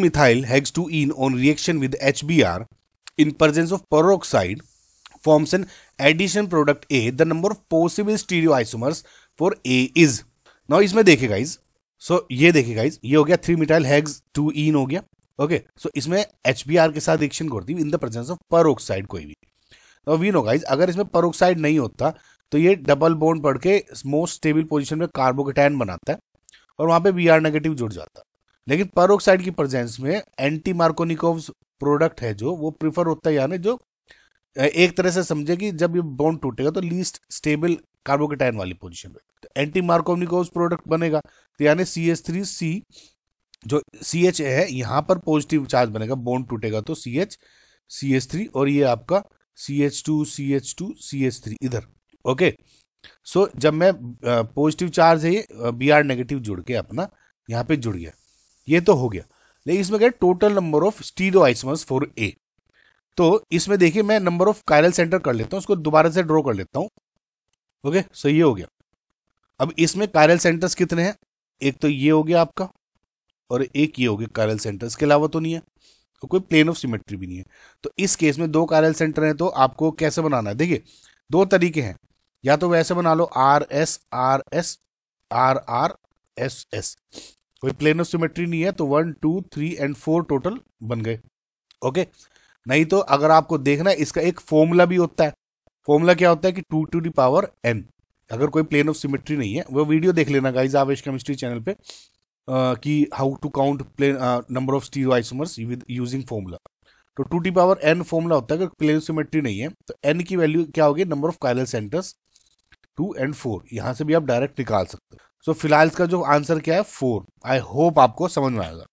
Methyl hextuene on reaction with HBr in presence of peroxide forms an addition product A. The number of possible stereoisomers for A is. Now इसमें देखिए guys. सो so, ये देखिए guys ये हो गया three methyl hex two ene हो गया okay okay, so so इसमें एच के साथ रिएक्शन करती इन द प्रेजेंस ऑफ पर कोई भी तो वी नो गाइज अगर इसमें परोक्साइड नहीं होता तो ये डबल बोन पढ़ के मोस्ट स्टेबल पोजिशन में कार्बोकेटाइन बनाता है और वहां पे बी आर नेगेटिव जुड़ जाता लेकिन परोक्साइड की प्रेजेंस में एंटी मार्कोनिकोव प्रोडक्ट है जो वो प्रिफर होता है यानी जो एक तरह से समझे कि जब ये बॉन्ड टूटेगा तो लीस्ट स्टेबल कार्बोकेटाइन वाली पोजिशन पे तो एंटी मार्कोनिकोव प्रोडक्ट बनेगा तो यानी सी एच थ्री सी जो सी एच है यहाँ पर पॉजिटिव चार्ज बनेगा बॉन्ड टूटेगा तो C H C H three और ये आपका C H two C H two C H three इधर ओके सो जब मैं पॉजिटिव चार्ज है ये बी आर नेगेटिव जुड़ के अपना यहाँ पे जुड़ गया ये तो हो गया लेकिन इसमें क्या total number of stereoisomers for a तो इसमें देखिए मैं नंबर ऑफ कायरल सेंटर कर लेता हूँ उसको दोबारा से ड्रॉ कर लेता हूँ ओके सो ये हो गया अब इसमें कायरल सेंटर्स कितने हैं एक तो ये हो गया आपका और एक ये हो गया कायरल सेंटर इसके अलावा तो नहीं है तो कोई प्लेन ऑफ सिमेट्री भी नहीं है तो इस केस में दो कायरल सेंटर हैं तो आपको कैसे बनाना है देखिए दो तरीके हैं या तो वैसे बना लो R S R S R R S S कोई प्लेनो सिमेट्री नहीं है तो one two three and four total बन गए ओके नहीं तो अगर आपको देखना है इसका एक फॉर्मूला भी होता है फॉर्मूला क्या होता है कि two to the power n अगर कोई प्लेन ऑफ सिमेट्री नहीं है वो वीडियो देख लेना गाइज आवेश केमिस्ट्री चैनल पे आ, कि how to count plane number of stereoisomers with using formula तो two the power n formula होता है अगर प्लेन ऑफ सिमेट्री नहीं है तो एन की वैल्यू क्या होगी number of chiral centres two and four यहाँ से भी आप डायरेक्ट निकाल सकते हो सो so, फिलहाल इसका जो आंसर क्या है फोर आई होप आपको समझ में आएगा